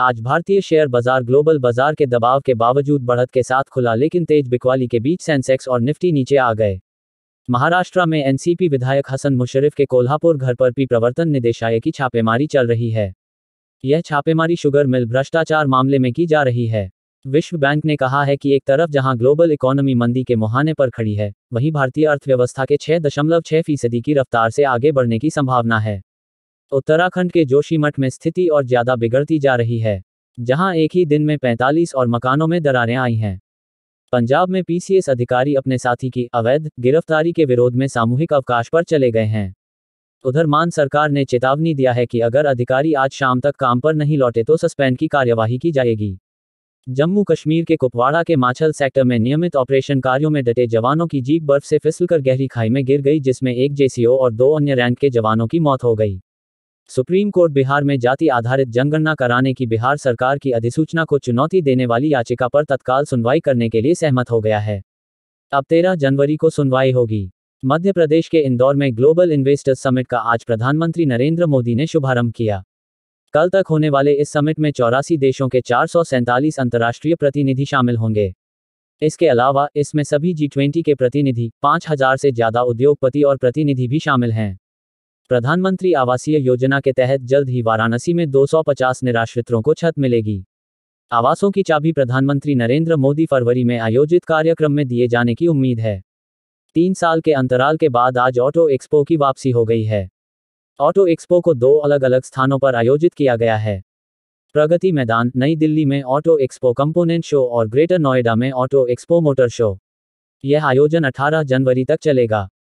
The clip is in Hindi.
आज भारतीय शेयर बाजार ग्लोबल बाजार के दबाव के बावजूद बढ़त के साथ खुला लेकिन तेज बिकवाली के बीच सेंसेक्स और निफ्टी नीचे आ गए महाराष्ट्र में एनसीपी विधायक हसन मुशरफ के कोल्हापुर घर पर पी प्रवर्तन निदेशालय की छापेमारी चल रही है यह छापेमारी शुगर मिल भ्रष्टाचार मामले में की जा रही है विश्व बैंक ने कहा है कि एक तरफ जहां ग्लोबल इकोनॉमी मंदी के मुहाने पर खड़ी है वहीं भारतीय अर्थव्यवस्था के छह दशमलव छह फीसदी की रफ्तार से आगे बढ़ने की संभावना है उत्तराखंड के जोशीमठ में स्थिति और ज्यादा बिगड़ती जा रही है जहां एक ही दिन में 45 और मकानों में दरारें आई हैं पंजाब में पीसीएस अधिकारी अपने साथी की अवैध गिरफ्तारी के विरोध में सामूहिक अवकाश पर चले गए हैं उधर मान सरकार ने चेतावनी दिया है कि अगर अधिकारी आज शाम तक काम पर नहीं लौटे तो सस्पेंड की कार्यवाही की जाएगी जम्मू कश्मीर के कुपवाड़ा के माछल सेक्टर में नियमित ऑपरेशन कार्यों में डटे जवानों की जीप बर्फ से फिसलकर गहरी खाई में गिर गई जिसमें एक जेसीओ और दो अन्य रैंक के जवानों की मौत हो गई सुप्रीम कोर्ट बिहार में जाति आधारित जनगणना कराने की बिहार सरकार की अधिसूचना को चुनौती देने वाली याचिका पर तत्काल सुनवाई करने के लिए सहमत हो गया है अब तेरह जनवरी को सुनवाई होगी मध्य प्रदेश के इंदौर में ग्लोबल इन्वेस्टर्स समिट का आज प्रधानमंत्री नरेंद्र मोदी ने शुभारंभ किया कल तक होने वाले इस समिट में चौरासी देशों के चार अंतर्राष्ट्रीय प्रतिनिधि शामिल होंगे इसके अलावा इसमें सभी जी ट्वेंटी के प्रतिनिधि पाँच हजार से ज्यादा उद्योगपति और प्रतिनिधि भी शामिल हैं प्रधानमंत्री आवासीय योजना के तहत जल्द ही वाराणसी में 250 निराश्रितों को छत मिलेगी आवासों की चाबी प्रधानमंत्री नरेंद्र मोदी फरवरी में आयोजित कार्यक्रम में दिए जाने की उम्मीद है तीन साल के अंतराल के बाद आज ऑटो एक्सपो की वापसी हो गई है ऑटो एक्सपो को दो अलग अलग स्थानों पर आयोजित किया गया है प्रगति मैदान नई दिल्ली में ऑटो एक्सपो कंपोनेंट शो और ग्रेटर नोएडा में ऑटो एक्सपो मोटर शो यह आयोजन 18 जनवरी तक चलेगा